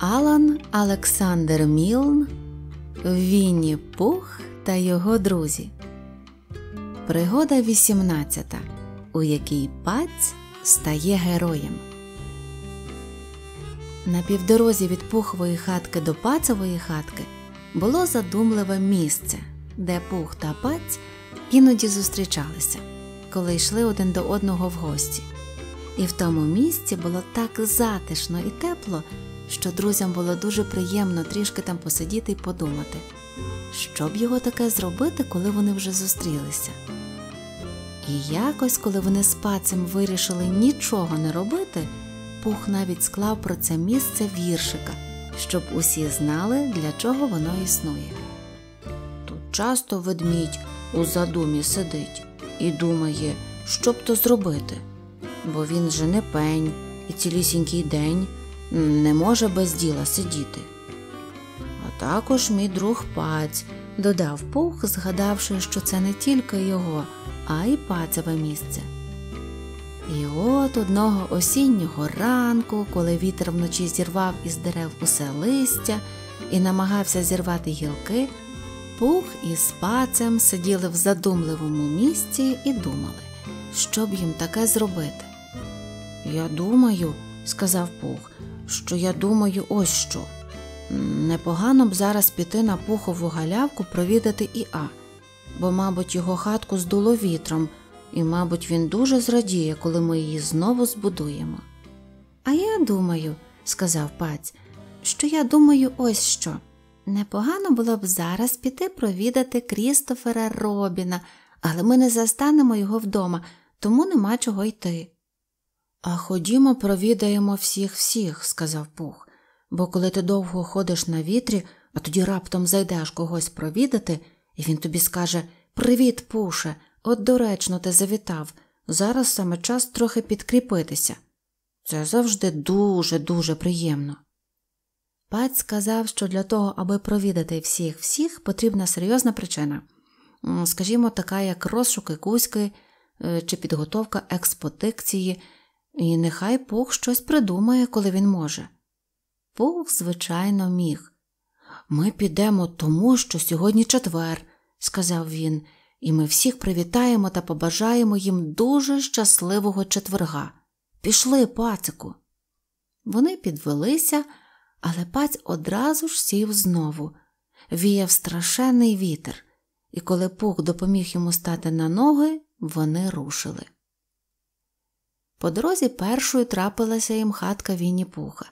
Алан Олександр Мілн Вінні Пух та його друзі. Пригода 18, у якій паць стає героєм. На півдорозі від пухової хатки до пацевої хатки було задумливе місце, де пух та паць іноді зустрічалися, коли йшли один до одного в гості. І в тому місці було так затишно і тепло що друзям було дуже приємно трішки там посидіти і подумати, що б його таке зробити, коли вони вже зустрілися. І якось, коли вони з пацем вирішили нічого не робити, пух навіть склав про це місце віршика, щоб усі знали, для чого воно існує. Тут часто ведмідь у задумі сидить і думає, що б то зробити, бо він же не пень і цілісінький день не може без діла сидіти. А також мій друг паць, додав пух, згадавши, що це не тільки його, а й пацеве місце. І от одного осіннього ранку, коли вітер вночі зірвав із дерев усе листя і намагався зірвати гілки, пух із пацем сиділи в задумливому місці і думали, що б їм таке зробити. Я думаю, сказав пух, що я думаю, ось що. Непогано б зараз піти на пухову галявку провідати Іа, бо, мабуть, його хатку здуло вітром, і, мабуть, він дуже зрадіє, коли ми її знову збудуємо. А я думаю, сказав паць, що я думаю, ось що. Непогано було б зараз піти провідати Крістофера Робіна, але ми не застанемо його вдома, тому нема чого йти. А ходімо, провідаємо всіх всіх, сказав Пух, бо коли ти довго ходиш на вітрі, а тоді раптом зайдеш когось провідати, і він тобі скаже Привіт, Пуше, от доречно ти завітав. Зараз саме час трохи підкріпитися. Це завжди дуже дуже приємно. Паць сказав, що для того, аби провідати всіх всіх, потрібна серйозна причина, скажімо, така, як розшуки кузьки е, чи підготовка експотикції – і нехай Пух щось придумає, коли він може. Пух, звичайно, міг. Ми підемо тому, що сьогодні четвер, сказав він, і ми всіх привітаємо та побажаємо їм дуже щасливого четверга. Пішли, пацику. Вони підвелися, але паць одразу ж сів знову. Віяв страшенний вітер, і коли Пух допоміг йому стати на ноги, вони рушили. По дорозі першою трапилася їм хатка Вінні Пуха,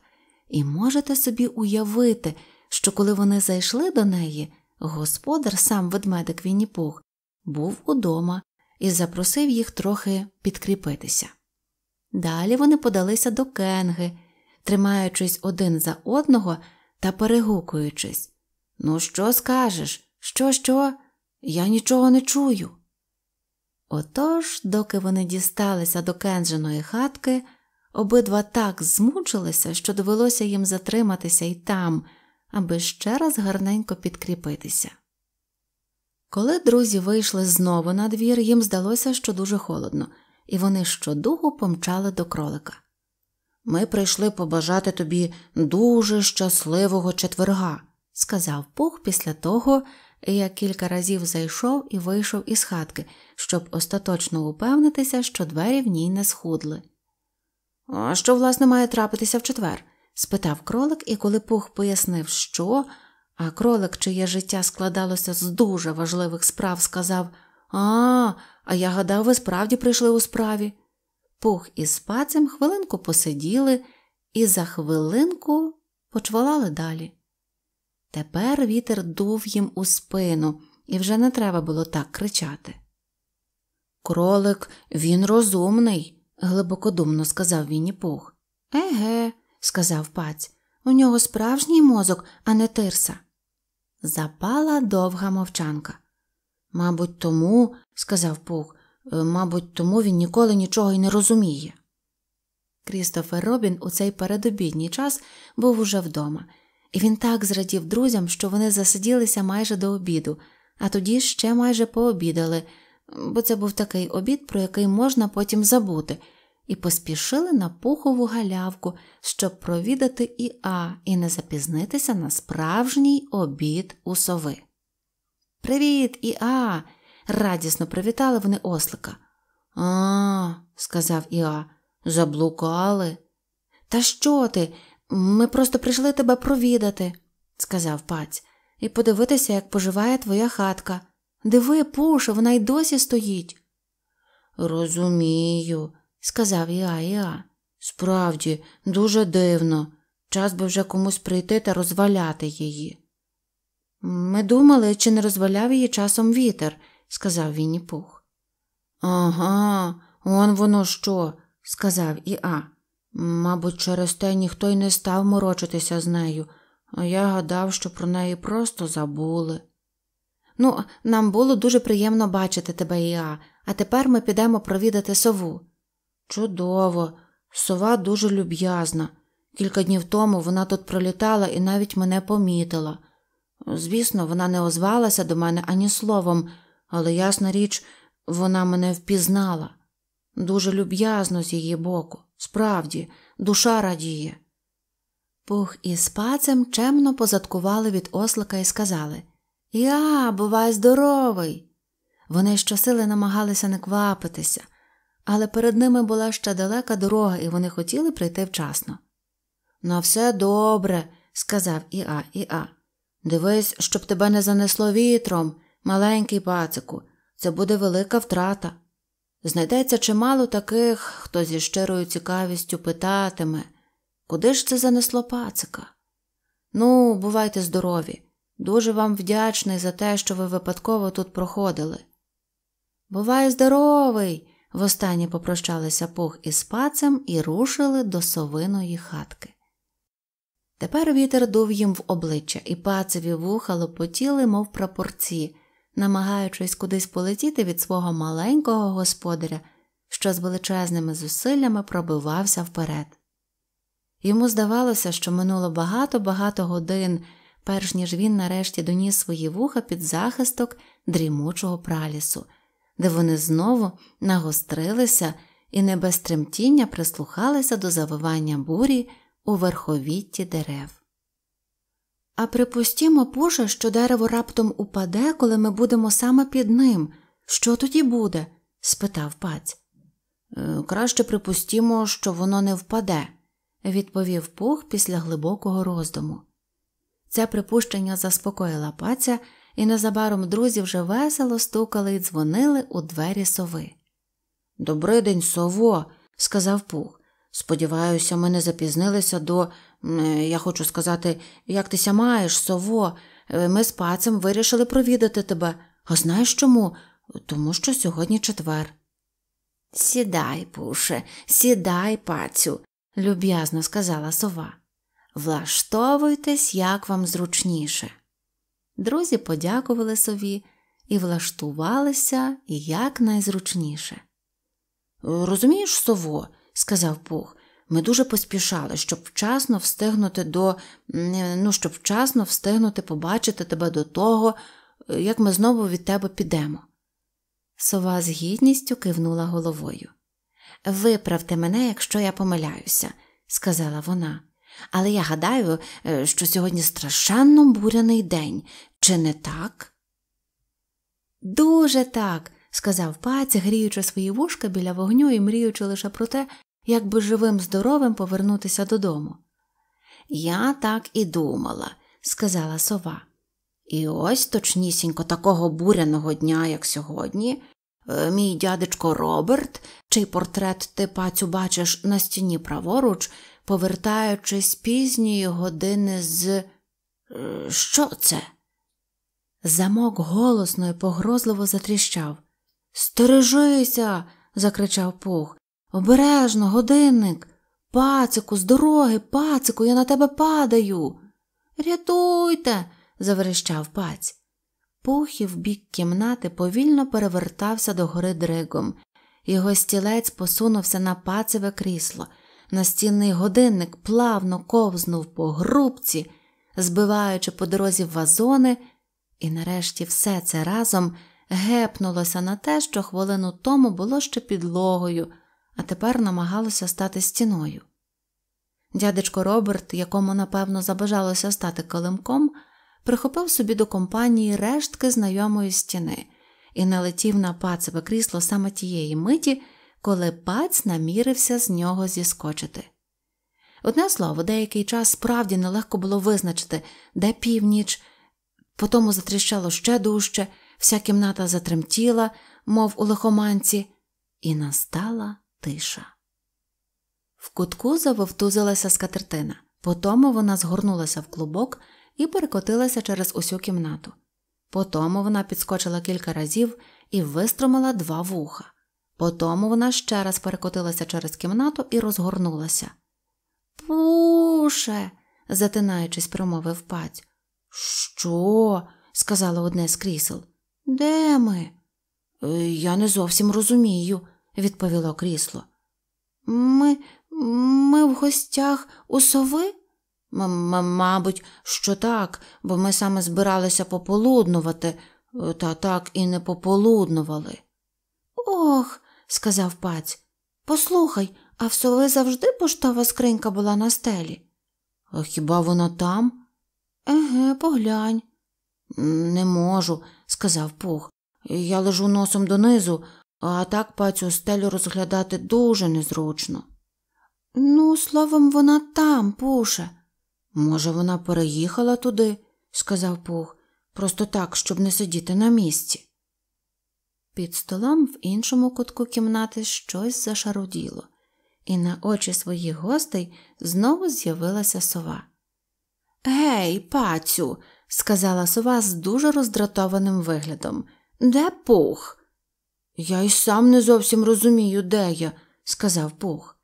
і можете собі уявити, що коли вони зайшли до неї, господар, сам ведмедик Вінні Пух, був удома і запросив їх трохи підкріпитися. Далі вони подалися до кенги, тримаючись один за одного та перегукуючись. Ну, що скажеш? Що, що? Я нічого не чую. Отож, доки вони дісталися до кендженої хатки, обидва так змучилися, що довелося їм затриматися і там, аби ще раз гарненько підкріпитися. Коли друзі вийшли знову на двір, їм здалося, що дуже холодно, і вони щодугу помчали до кролика. Ми прийшли побажати тобі дуже щасливого четверга, сказав Пух після того, я кілька разів зайшов і вийшов із хатки, щоб остаточно упевнитися, що двері в ній не схудли. А що, власне, має трапитися в четвер? спитав кролик, і коли Пух пояснив, що, а кролик, чиє життя складалося з дуже важливих справ, сказав А, а я гадав, ви справді прийшли у справі. Пух із спацем хвилинку посиділи і за хвилинку почвалали далі. Тепер вітер дув їм у спину, і вже не треба було так кричати. Кролик, він розумний, глибокодумно сказав Вінні Пух. Еге, сказав паць, у нього справжній мозок, а не тирса. Запала довга мовчанка. Мабуть, тому, сказав Пух, е, мабуть, тому він ніколи нічого й не розуміє. Крістофер Робін у цей передобідній час був уже вдома і він так зрадів друзям, що вони засиділися майже до обіду, а тоді ще майже пообідали, бо це був такий обід, про який можна потім забути, і поспішили на пухову галявку, щоб провідати Іа і не запізнитися на справжній обід у сови. Привіт, Іа. радісно привітали вони ослика. А, сказав Іа, заблукали. Та що ти? Ми просто прийшли тебе провідати, сказав паць, і подивитися, як поживає твоя хатка. Диви, пуша, вона й досі стоїть. Розумію, сказав Іа Іа. Справді, дуже дивно. Час би вже комусь прийти та розваляти її. Ми думали, чи не розваляв її часом вітер, сказав Вінні Пух. Ага, он воно що, сказав Іа. Мабуть, через те ніхто й не став морочитися з нею, а я гадав, що про неї просто забули. Ну, нам було дуже приємно бачити тебе, Іа, а тепер ми підемо провідати сову. Чудово, сова дуже люб'язна. Кілька днів тому вона тут пролітала і навіть мене помітила. Звісно, вона не озвалася до мене ані словом, але, ясна річ, вона мене впізнала дуже люб'язно з її боку. Справді, душа радіє. Пух із спацем чемно позадкували від ослика і сказали Я, бувай здоровий. Вони щосили намагалися не квапитися, але перед ними була ще далека дорога, і вони хотіли прийти вчасно. На все добре, сказав Іа Іа. Дивись, щоб тебе не занесло вітром, маленький пацику, це буде велика втрата. Знайдеться чимало таких, хто зі щирою цікавістю питатиме, куди ж це занесло пацика? Ну, бувайте здорові. Дуже вам вдячний за те, що ви випадково тут проходили. Бувай здоровий! востаннє попрощалися пух із пацем і рушили до совиної хатки. Тепер вітер дув їм в обличчя, і пацеві вуха лопотіли, мов прапорці намагаючись кудись полетіти від свого маленького господаря, що з величезними зусиллями пробивався вперед. Йому здавалося, що минуло багато-багато годин, перш ніж він нарешті доніс свої вуха під захисток дрімучого пралісу, де вони знову нагострилися і не без тремтіння прислухалися до завивання бурі у верховітті дерев. А припустімо, Пуша, що дерево раптом упаде, коли ми будемо саме під ним. Що тоді буде? спитав паць. «Е, краще припустімо, що воно не впаде, відповів Пух після глибокого роздуму. Це припущення заспокоїла паця, і незабаром друзі вже весело стукали і дзвонили у двері сови. «Добрий день, сово, сказав Пух. Сподіваюся, ми не запізнилися до Е, я хочу сказати, як тися маєш, сово. Е, ми з пацем вирішили провідати тебе. А знаєш чому? Тому що сьогодні четвер. Сідай, Пуше, сідай, пацю, люб'язно сказала сова. Влаштовуйтесь, як вам зручніше. Друзі подякували сові і влаштувалися якнайзручніше. Розумієш, сово, сказав Пух, ми дуже поспішали, щоб вчасно встигнути до, ну, щоб вчасно встигнути побачити тебе до того, е, як ми знову від тебе підемо. Сова з гідністю кивнула головою. Виправте мене, якщо я помиляюся, сказала вона, але я гадаю, е, що сьогодні страшенно буряний день, чи не так? Дуже так, сказав паць, гріючи свої вушка біля вогню і мріючи лише про те, якби живим здоровим повернутися додому. Я так і думала, сказала сова. І ось точнісінько такого буряного дня, як сьогодні, е, мій дядечко Роберт, чий портрет ти пацю бачиш на стіні праворуч, повертаючись пізньої години з. Е, що це? Замок голосно і погрозливо затріщав. Стережися. закричав Пух. Обережно, годинник, пацику, з дороги, пацику, я на тебе падаю. Рятуйте, заверещав паць. Пухів бік кімнати повільно перевертався до гори дригом. Його стілець посунувся на пацеве крісло. Настінний годинник плавно ковзнув по грубці, збиваючи по дорозі вазони, і нарешті все це разом гепнулося на те, що хвилину тому було ще підлогою а тепер намагалося стати стіною. Дядечко Роберт, якому напевно забажалося стати килимком, прихопив собі до компанії рештки знайомої стіни і налетів на пацеве крісло саме тієї миті, коли паць намірився з нього зіскочити. Одне слово, деякий час справді нелегко було визначити, де північ, потому затріщало ще дужче, вся кімната затремтіла, мов у лихоманці, і настала тиша. В кутку завовтузилася скатертина, Потому вона згорнулася в клубок і перекотилася через усю кімнату. Потому вона підскочила кілька разів і вистромила два вуха. Потому вона ще раз перекотилася через кімнату і розгорнулася. Пуше. затинаючись, промовив паць. Що? сказала одне з крісел. Де ми? «Е, я не зовсім розумію, відповіло крісло. Ми ми в гостях у сови? М -м Мабуть, що так, бо ми саме збиралися пополуднувати, е, та так і не пополуднували. Ох, сказав паць, послухай, а в сови завжди поштова скринька була на стелі. «А Хіба вона там? Еге, поглянь. Не можу, сказав Пух. Я лежу носом донизу, а так пацю стелю розглядати дуже незручно. Ну, словом, вона там, Пуше. Може, вона переїхала туди, сказав Пух, просто так, щоб не сидіти на місці. Під столом в іншому кутку кімнати щось зашаруділо, і на очі своїх гостей знову з'явилася сова. Гей, пацю, сказала сова з дуже роздратованим виглядом. Де пух? Я й сам не зовсім розумію, де я, сказав Бог.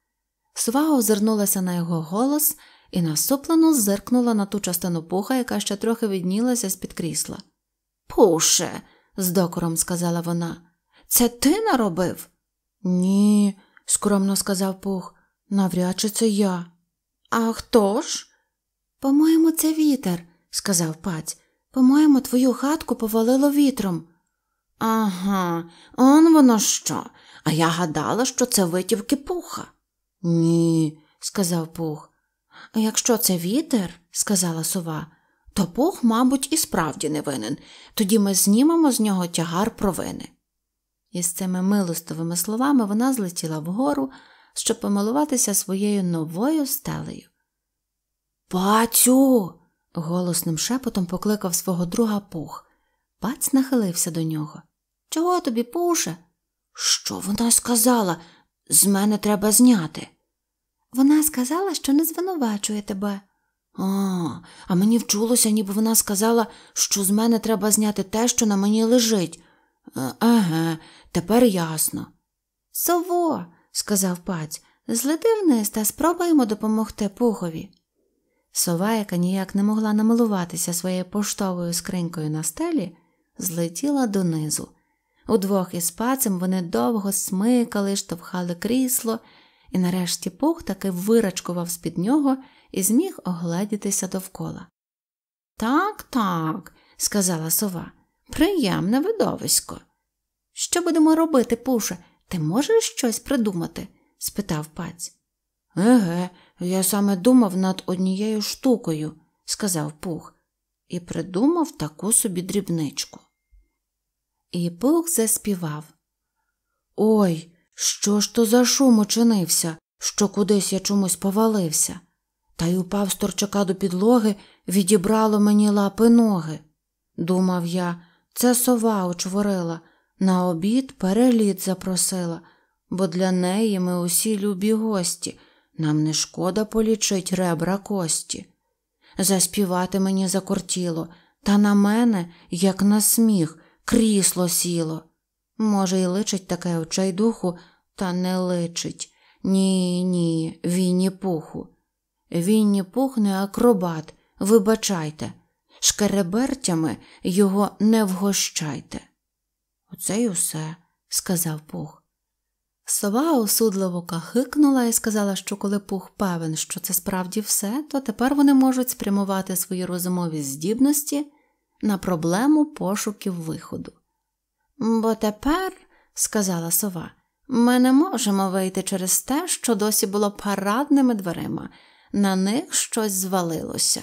Свага озирнулася на його голос і насуплено зиркнула на ту частину пуха, яка ще трохи віднілася з під крісла. Пуше, з докором сказала вона, це ти наробив? Ні, скромно сказав Пух, навряд чи це я. А хто ж? По-моєму, це вітер, сказав паць. По-моєму, твою хатку повалило вітром. Ага, он воно що? А я гадала, що це витівки пуха. Ні, сказав пух. А якщо це вітер, сказала сова, то пух, мабуть, і справді не винен, тоді ми знімемо з нього тягар провини. І з цими милостовими словами вона злетіла вгору, щоб помилуватися своєю новою стелею. Пацю. голосним шепотом покликав свого друга пух. Паць нахилився до нього. Чого тобі, Пуше? Що вона сказала? З мене треба зняти. Вона сказала, що не звинувачує тебе. А, а мені вчулося, ніби вона сказала, що з мене треба зняти те, що на мені лежить. Е, ага, тепер ясно. Сово, сказав паць, злети вниз та спробуємо допомогти пухові. Сова, яка ніяк не могла намилуватися своєю поштовою скринькою на стелі, злетіла донизу. Удвох із пацем вони довго смикали, штовхали крісло, і нарешті пух таки вирачкував з під нього і зміг огледітися довкола. Так, так, сказала сова, приємне видовисько. Що будемо робити, Пуше? Ти можеш щось придумати? спитав паць. Еге, я саме думав над однією штукою, сказав Пух, і придумав таку собі дрібничку. І пух заспівав. Ой, що ж то за шум очинився, що кудись я чомусь повалився, та й упав з торчака до підлоги, відібрало мені лапи ноги. Думав я, це сова очворила, на обід переліт запросила, бо для неї ми усі любі гості, нам не шкода полічить ребра кості. Заспівати мені закортіло, та на мене, як на сміх крісло сіло. Може, і личить таке очей духу, та не личить. Ні, ні, вінні пуху. Вінні пух не акробат, вибачайте, шкеребертями його не вгощайте. Оце й усе, сказав Пух. Сова осудливо кахикнула і сказала, що коли Пух певен, що це справді все, то тепер вони можуть спрямувати свої розумові здібності на проблему пошуків виходу. Бо тепер, сказала сова, ми не можемо вийти через те, що досі було парадними дверима, на них щось звалилося.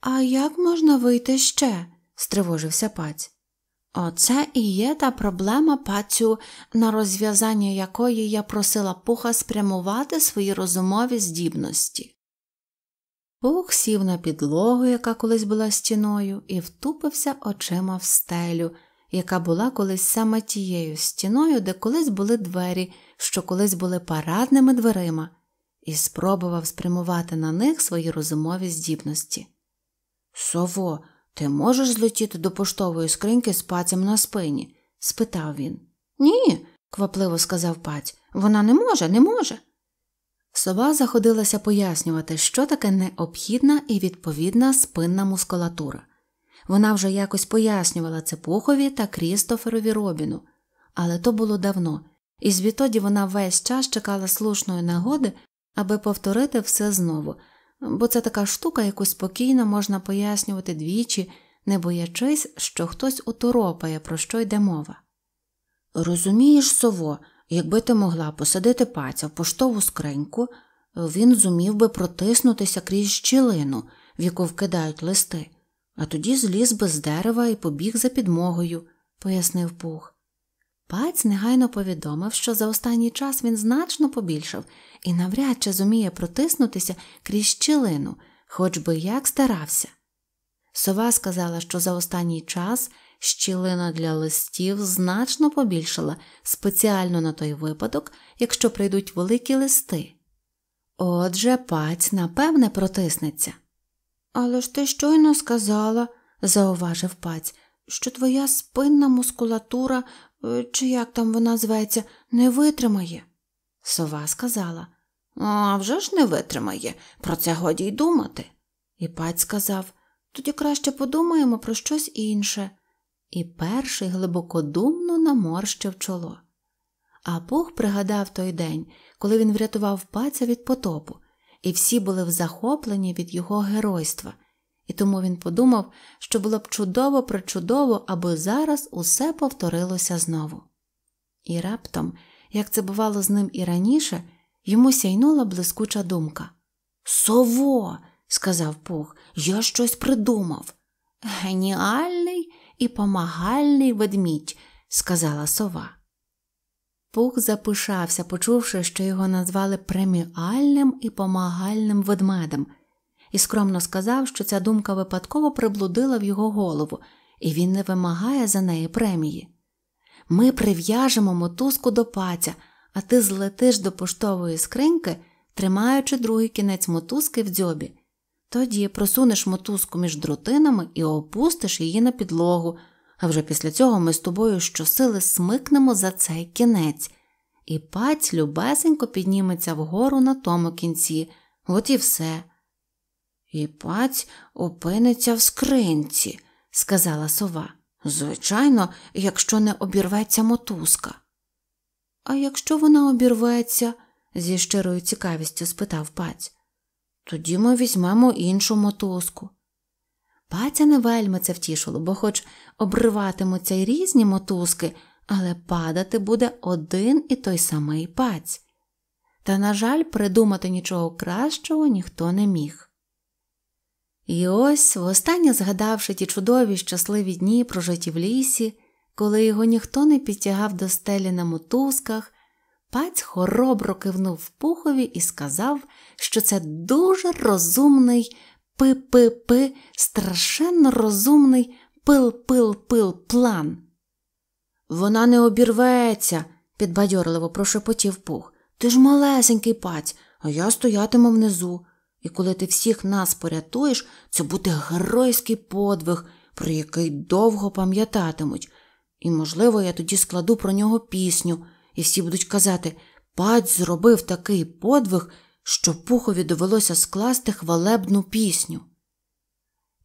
А як можна вийти ще? стривожився паць. Оце і є та проблема пацю, на розв'язання якої я просила пуха спрямувати свої розумові здібності. Пух сів на підлогу, яка колись була стіною, і втупився очима в стелю, яка була колись саме тією стіною, де колись були двері, що колись були парадними дверима, і спробував спрямувати на них свої розумові здібності. Сово, ти можеш злетіти до поштової скриньки з пацем на спині? спитав він. Ні, квапливо сказав паць. Вона не може, не може. Сова заходилася пояснювати, що таке необхідна і відповідна спинна мускулатура. Вона вже якось пояснювала це Пухові та Крістоферові Робіну, але то було давно, і звідтоді вона весь час чекала слушної нагоди, аби повторити все знову, бо це така штука, яку спокійно можна пояснювати двічі, не боячись, що хтось уторопає, про що йде мова. Розумієш, сово, Якби ти могла посадити паця в поштову скриньку, він зумів би протиснутися крізь щілину, в яку вкидають листи, а тоді зліз би з дерева і побіг за підмогою, пояснив пух. Паць негайно повідомив, що за останній час він значно побільшав і навряд чи зуміє протиснутися крізь щілину, хоч би як старався. Сова сказала, що за останній час щілина для листів значно побільшала спеціально на той випадок, якщо прийдуть великі листи. Отже, паць напевне протиснеться. Але ж ти щойно сказала, зауважив паць, що твоя спинна мускулатура, е, чи як там вона зветься, не витримає. Сова сказала «А вже ж не витримає, про це годі й думати. І паць сказав тоді краще подумаємо про щось інше. І перший глибокодумно наморщив чоло. А Пух пригадав той день, коли він врятував паця від потопу, і всі були захоплені від його геройства, і тому він подумав, що було б чудово причудово, аби зараз усе повторилося знову. І раптом, як це бувало з ним і раніше, йому сяйнула блискуча думка. Сово, сказав Пух, я щось придумав. Геніально! і помагальний ведмідь, сказала сова. Пух запишався, почувши, що його назвали преміальним і помагальним ведмедем, і скромно сказав, що ця думка випадково приблудила в його голову, і він не вимагає за неї премії. Ми прив'яжемо мотузку до паця, а ти злетиш до поштової скриньки, тримаючи другий кінець мотузки в дзьобі. Тоді просунеш мотузку між дротинами і опустиш її на підлогу, а вже після цього ми з тобою щосили смикнемо за цей кінець, і паць любезенько підніметься вгору на тому кінці, от і все. І паць опиниться в скринці, сказала сова. Звичайно, якщо не обірветься мотузка. А якщо вона обірветься? зі щирою цікавістю спитав паць. Тоді ми візьмемо іншу мотузку. Паця не вельми це втішило, бо хоч обриватимуться й різні мотузки, але падати буде один і той самий паць. Та, на жаль, придумати нічого кращого ніхто не міг. І ось, востаннє згадавши ті чудові щасливі дні прожиті в лісі, коли його ніхто не підтягав до стелі на мотузках, Паць хоробро кивнув пухові і сказав, що це дуже розумний пи-пи-пи, страшенно розумний пил-пил-пил план. Вона не обірветься, підбадьорливо прошепотів пух. Ти ж малесенький паць, а я стоятиму внизу. І коли ти всіх нас порятуєш, це буде геройський подвиг, про який довго пам'ятатимуть. І, можливо, я тоді складу про нього пісню і всі будуть казати паць зробив такий подвиг, що пухові довелося скласти хвалебну пісню.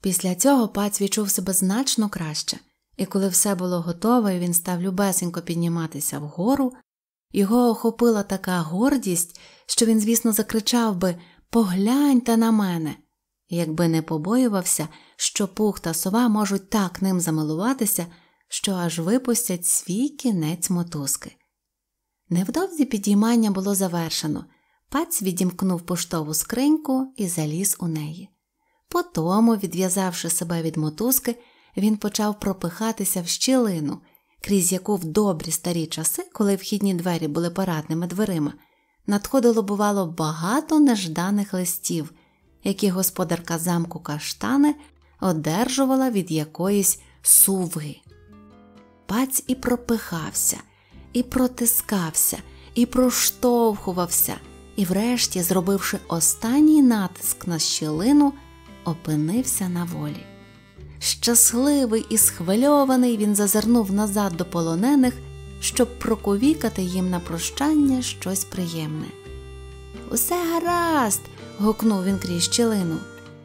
Після цього паць відчув себе значно краще, і коли все було готове, він став любесенько підніматися вгору, його охопила така гордість, що він, звісно, закричав би Погляньте на мене, якби не побоювався, що пух та сова можуть так ним замилуватися, що аж випустять свій кінець мотузки. Невдовзі підіймання було завершено. паць відімкнув поштову скриньку і заліз у неї. Потому, відв'язавши себе від мотузки, він почав пропихатися в щілину, крізь яку в добрі старі часи, коли вхідні двері були парадними дверима, надходило, бувало, багато нежданих листів, які господарка замку каштани одержувала від якоїсь сувги. Паць і пропихався і протискався, і проштовхувався, і, врешті, зробивши останній натиск на щілину, опинився на волі. Щасливий і схвильований він зазирнув назад до полонених, щоб проковікати їм на прощання щось приємне. Усе гаразд. гукнув він крізь щілину.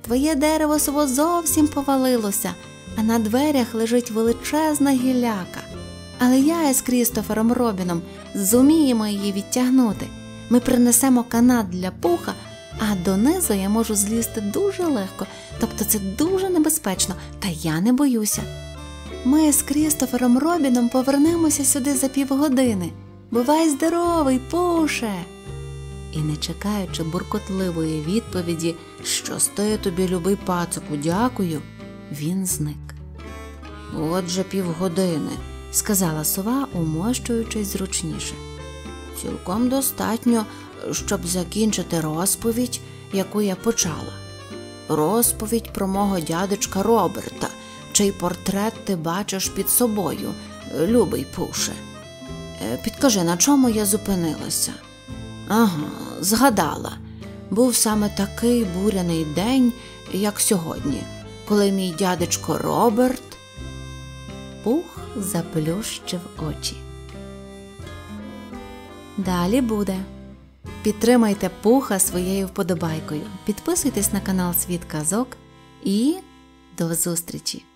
Твоє дерево сово зовсім повалилося, а на дверях лежить величезна гіляка. Але я із Крістофером Робіном зуміємо її відтягнути. Ми принесемо канат для пуха, а донизу я можу злізти дуже легко, тобто це дуже небезпечно, та я не боюся. Ми з Крістофером Робіном повернемося сюди за півгодини. Бувай здоровий, Пуше! І, не чекаючи буркотливої відповіді, що стає тобі любий пацуку, дякую, він зник. Отже, півгодини сказала сова, умощуючись зручніше. Цілком достатньо, щоб закінчити розповідь, яку я почала. Розповідь про мого дядечка Роберта, чий портрет ти бачиш під собою, любий Пуше. Е, підкажи, на чому я зупинилася? Ага, згадала. Був саме такий буряний день, як сьогодні, коли мій дядечко Роберт. Пух заплющив очі. Далі буде. Підтримайте пуха своєю вподобайкою. Підписуйтесь на канал Світ Казок і до зустрічі!